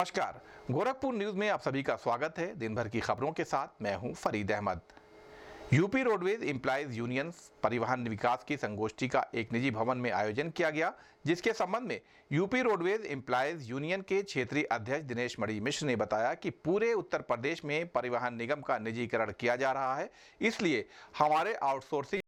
नमस्कार गोरखपुर न्यूज में आप सभी का स्वागत है दिन भर की खबरों के साथ मैं हूं Farid Ahmad UP roadways employees union परिवहन विकास की संगोष्ठी का एक निजी भवन में आयोजन किया गया जिसके संबंध में यूपी रोडवेज इम्प्लाइज यूनियन के क्षेत्रीय अध्यक्ष दिनेश मणि मिश्र ने बताया कि पूरे उत्तर प्रदेश में परिवहन निगम का निजीकरण किया जा रहा है इसलिए हमारे आउटसोर्सिंग